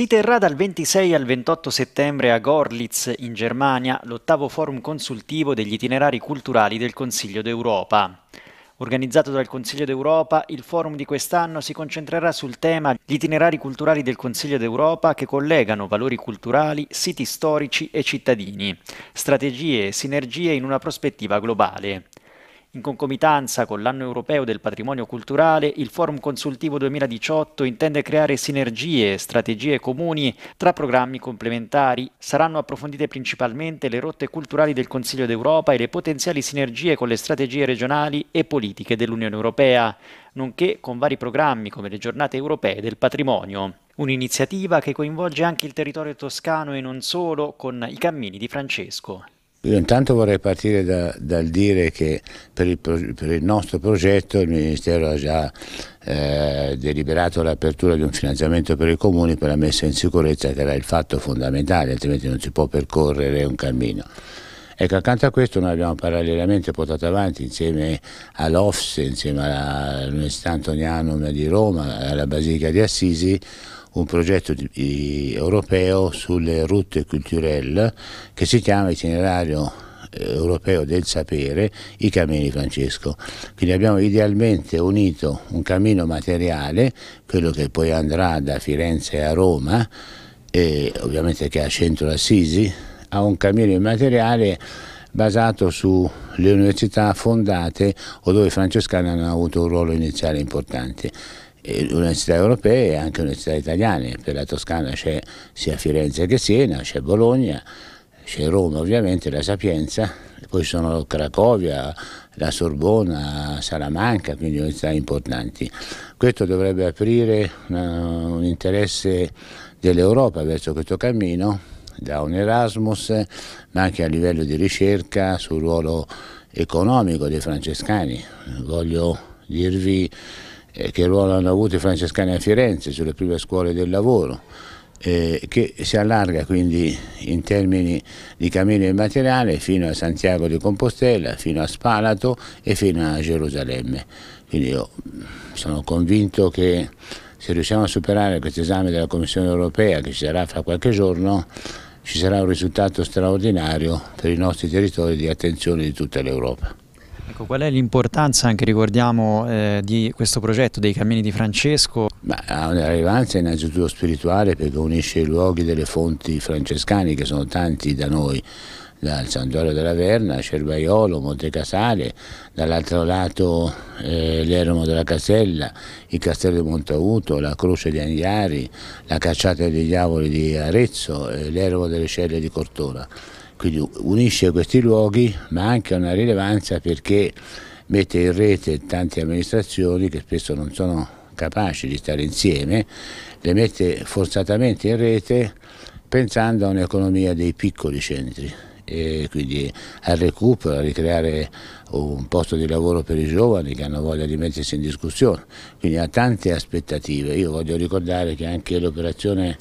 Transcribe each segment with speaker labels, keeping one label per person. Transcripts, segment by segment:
Speaker 1: Si terrà dal 26 al 28 settembre a Gorlitz, in Germania, l'ottavo forum consultivo degli itinerari culturali del Consiglio d'Europa. Organizzato dal Consiglio d'Europa, il forum di quest'anno si concentrerà sul tema Gli itinerari culturali del Consiglio d'Europa che collegano valori culturali, siti storici e cittadini, strategie e sinergie in una prospettiva globale. In concomitanza con l'anno europeo del patrimonio culturale, il Forum Consultivo 2018 intende creare sinergie e strategie comuni tra programmi complementari. Saranno approfondite principalmente le rotte culturali del Consiglio d'Europa e le potenziali sinergie con le strategie regionali e politiche dell'Unione Europea, nonché con vari programmi come le giornate europee del patrimonio. Un'iniziativa che coinvolge anche il territorio toscano e non solo con i cammini di Francesco.
Speaker 2: Io intanto vorrei partire da, dal dire che per il, per il, nostro progetto il Ministero ha già eh, deliberato l'apertura di un finanziamento per i comuni per la messa in sicurezza che era il fatto fondamentale, altrimenti non si può percorrere un cammino. Ecco, accanto a questo noi abbiamo parallelamente portato avanti insieme all'Ofse, insieme all'Università Antonianum di Roma, alla Basilica di Assisi, un progetto di, di, europeo sulle route culturelle che si chiama Itinerario eh, europeo del sapere, i cammini Francesco. Quindi abbiamo idealmente unito un cammino materiale, quello che poi andrà da Firenze a Roma, e ovviamente che ha centro Assisi, a un cammino immateriale basato sulle università fondate o dove i francescani hanno avuto un ruolo iniziale importante università europee e anche università italiane, per la Toscana c'è sia Firenze che Siena, c'è Bologna, c'è Roma ovviamente, la Sapienza, poi ci sono Cracovia, la Sorbona, Salamanca, quindi università importanti. Questo dovrebbe aprire un interesse dell'Europa verso questo cammino, da un Erasmus, ma anche a livello di ricerca sul ruolo economico dei francescani. Voglio dirvi eh, che ruolo hanno avuto i francescani a Firenze sulle prime scuole del lavoro, eh, che si allarga quindi in termini di cammino e materiale fino a Santiago di Compostela, fino a Spalato e fino a Gerusalemme. Quindi io mm, sono convinto che se riusciamo a superare questo esame della Commissione europea che ci sarà fra qualche giorno, ci sarà un risultato straordinario per i nostri territori di attenzione di tutta l'Europa.
Speaker 1: Ecco, qual è l'importanza, anche ricordiamo, eh, di questo progetto dei Cammini di Francesco?
Speaker 2: Beh, ha una rilevanza innanzitutto spirituale perché unisce i luoghi delle fonti francescane che sono tanti da noi dal Santuario della Verna, Cervaiolo, Montecasale, dall'altro lato eh, l'Ermo della Casella, il Castello di Montauto, la Croce di Agnari, la Cacciata dei Diavoli di Arezzo, eh, l'Ermo delle Celle di Cortona. Quindi unisce questi luoghi, ma anche una rilevanza perché mette in rete tante amministrazioni che spesso non sono capaci di stare insieme, le mette forzatamente in rete pensando a un'economia dei piccoli centri e quindi al recupero, a ricreare un posto di lavoro per i giovani che hanno voglia di mettersi in discussione, quindi ha tante aspettative. Io voglio ricordare che anche l'operazione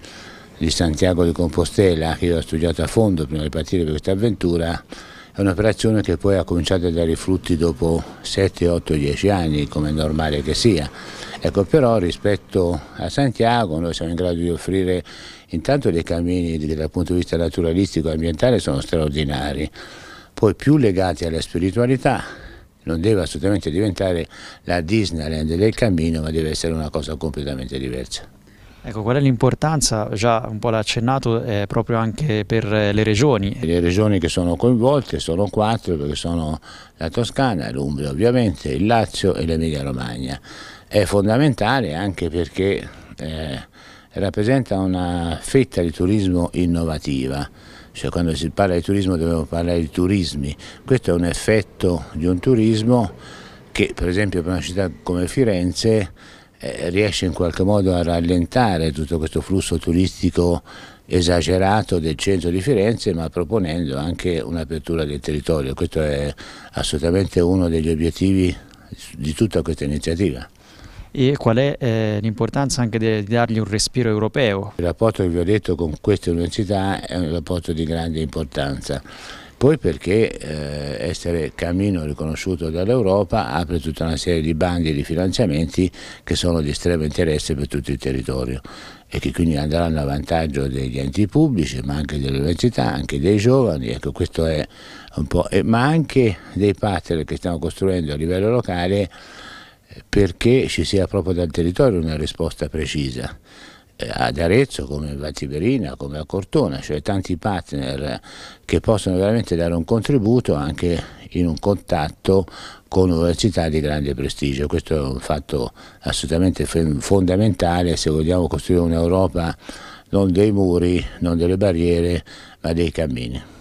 Speaker 2: di Santiago di Compostela, che io ho studiato a fondo prima di partire per questa avventura, è un'operazione che poi ha cominciato a dare i frutti dopo 7, 8, 10 anni, come è normale che sia. Ecco, però rispetto a Santiago noi siamo in grado di offrire intanto dei cammini che dal punto di vista naturalistico e ambientale sono straordinari, poi più legati alla spiritualità, non deve assolutamente diventare la Disneyland del cammino, ma deve essere una cosa completamente diversa. Ecco, qual è l'importanza, già un po' l'ha accennato, eh, proprio anche per eh, le regioni? Le regioni che sono coinvolte sono quattro, perché sono la Toscana, l'Umbria ovviamente, il Lazio e l'Emilia Romagna. È fondamentale anche perché eh, rappresenta una fetta di turismo innovativa, cioè quando si parla di turismo dobbiamo parlare di turismi, questo è un effetto di un turismo che per esempio per una città come Firenze eh, riesce in qualche modo a rallentare tutto questo flusso turistico esagerato del centro di Firenze ma proponendo anche un'apertura del territorio. Questo è assolutamente uno degli obiettivi di tutta questa iniziativa. E qual è eh, l'importanza anche di dargli un respiro europeo? Il rapporto che vi ho detto con queste università è un rapporto di grande importanza poi perché eh, essere cammino riconosciuto dall'Europa apre tutta una serie di bandi e di finanziamenti che sono di estremo interesse per tutto il territorio e che quindi andranno a vantaggio degli enti pubblici, ma anche delle università, anche dei giovani, ecco questo è un po', ma anche dei partner che stiamo costruendo a livello locale eh, perché ci sia proprio dal territorio una risposta precisa eh, ad Arezzo, come a Tiberina, come a Cortona, cioè tanti partner che possono veramente dare un contributo anche in un contatto con università di grande prestigio. Questo è un fatto assolutamente fondamentale se vogliamo costruire un'Europa non dei muri, non delle barriere, ma dei cammini.